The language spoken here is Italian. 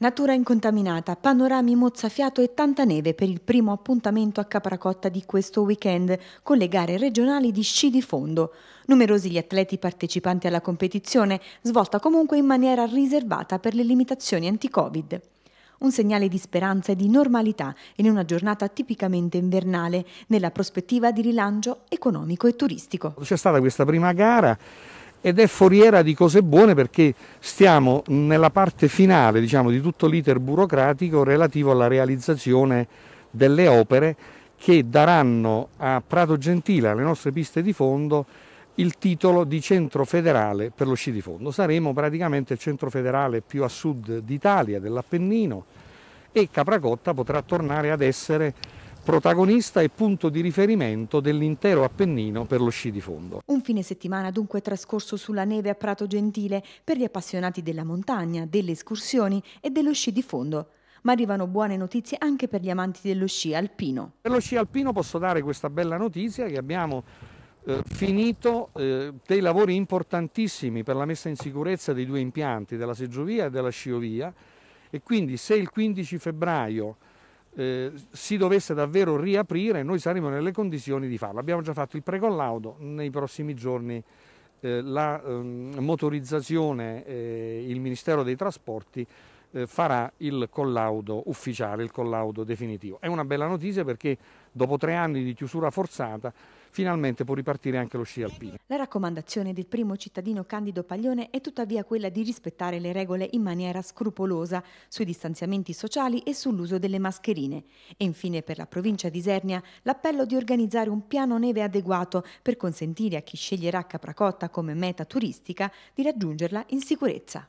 Natura incontaminata, panorami mozzafiato e tanta neve per il primo appuntamento a Capracotta di questo weekend con le gare regionali di sci di fondo. Numerosi gli atleti partecipanti alla competizione, svolta comunque in maniera riservata per le limitazioni anti-Covid. Un segnale di speranza e di normalità in una giornata tipicamente invernale, nella prospettiva di rilancio economico e turistico. C'è stata questa prima gara ed è foriera di cose buone perché stiamo nella parte finale diciamo, di tutto l'iter burocratico relativo alla realizzazione delle opere che daranno a Prato Gentile, alle nostre piste di fondo, il titolo di centro federale per lo sci di fondo. Saremo praticamente il centro federale più a sud d'Italia, dell'Appennino, e Capracotta potrà tornare ad essere protagonista e punto di riferimento dell'intero Appennino per lo sci di fondo. Un fine settimana dunque trascorso sulla neve a Prato Gentile per gli appassionati della montagna, delle escursioni e dello sci di fondo ma arrivano buone notizie anche per gli amanti dello sci alpino. Per lo sci alpino posso dare questa bella notizia che abbiamo eh, finito eh, dei lavori importantissimi per la messa in sicurezza dei due impianti, della seggiovia e della sciovia e quindi se il 15 febbraio eh, si dovesse davvero riaprire noi saremo nelle condizioni di farlo. Abbiamo già fatto il precollaudo, nei prossimi giorni eh, la ehm, eh, motorizzazione, il Ministero dei Trasporti eh, farà il collaudo ufficiale, il collaudo definitivo. È una bella notizia perché dopo tre anni di chiusura forzata finalmente può ripartire anche lo sci alpino. La raccomandazione del primo cittadino Candido Paglione è tuttavia quella di rispettare le regole in maniera scrupolosa sui distanziamenti sociali e sull'uso delle mascherine. E infine per la provincia di Isernia l'appello di organizzare un piano neve adeguato per consentire a chi sceglierà Capracotta come meta turistica di raggiungerla in sicurezza.